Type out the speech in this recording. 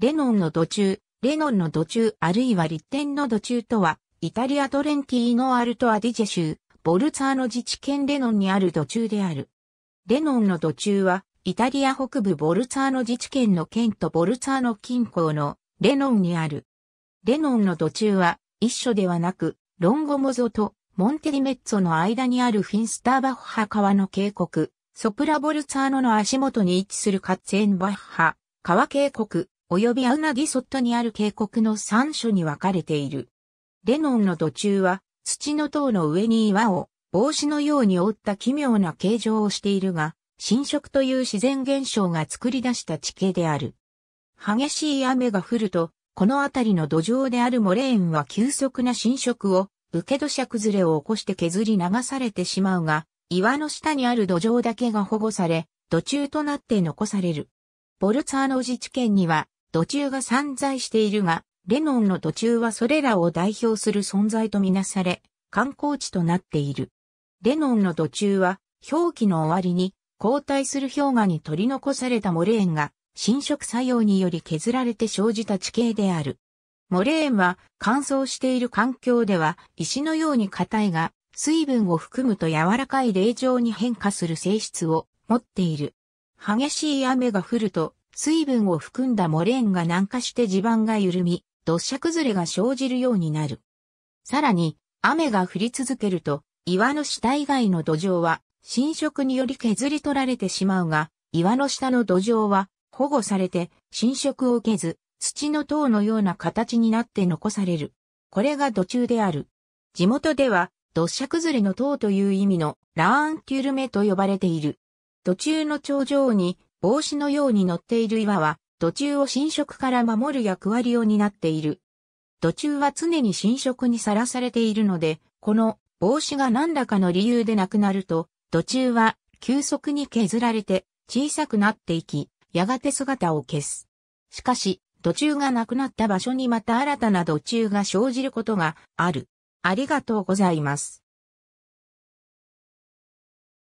レノンの土中、レノンの土中あるいは立天の土中とは、イタリアトレンティーノ・アルト・アディジェ州、ボルツァーの自治県レノンにある土中である。レノンの土中は、イタリア北部ボルツァーの自治県の県とボルツァーの近郊のレノンにある。レノンの土中は、一緒ではなく、ロンゴモゾとモンテリメッツォの間にあるフィンスターバッハ川の渓谷、ソプラボルツァーノの足元に位置するカッツエンバッハ、川渓谷、及びアウナギソットにある渓谷の3所に分かれている。レノンの途中は、土の塔の上に岩を帽子のように覆った奇妙な形状をしているが、侵食という自然現象が作り出した地形である。激しい雨が降ると、この辺りの土壌であるモレーンは急速な侵食を、受け土砂崩れを起こして削り流されてしまうが、岩の下にある土壌だけが保護され、土中となって残される。ボルツァーノジ地県には、土中が散在しているが、レノンの土中はそれらを代表する存在とみなされ、観光地となっている。レノンの土中は、氷期の終わりに、交代する氷河に取り残されたモレーンが、侵食作用により削られて生じた地形である。モレーンは乾燥している環境では石のように硬いが水分を含むと柔らかい霊状に変化する性質を持っている。激しい雨が降ると水分を含んだモレーンが軟化して地盤が緩み、土砂崩れが生じるようになる。さらに、雨が降り続けると、岩の下以外の土壌は侵食により削り取られてしまうが、岩の下の土壌は保護されて侵食を受けず、土の塔のような形になって残される。これが土中である。地元では土砂崩れの塔という意味のラーンキュルメと呼ばれている。土中の頂上に帽子のように乗っている岩は、土中を侵食から守る役割を担っている。土中は常に侵食にさらされているので、この帽子が何らかの理由でなくなると、土中は急速に削られて小さくなっていき、やがて姿を消す。しかし、土中がなくなった場所にまた新たな土中が生じることがある。ありがとうございます。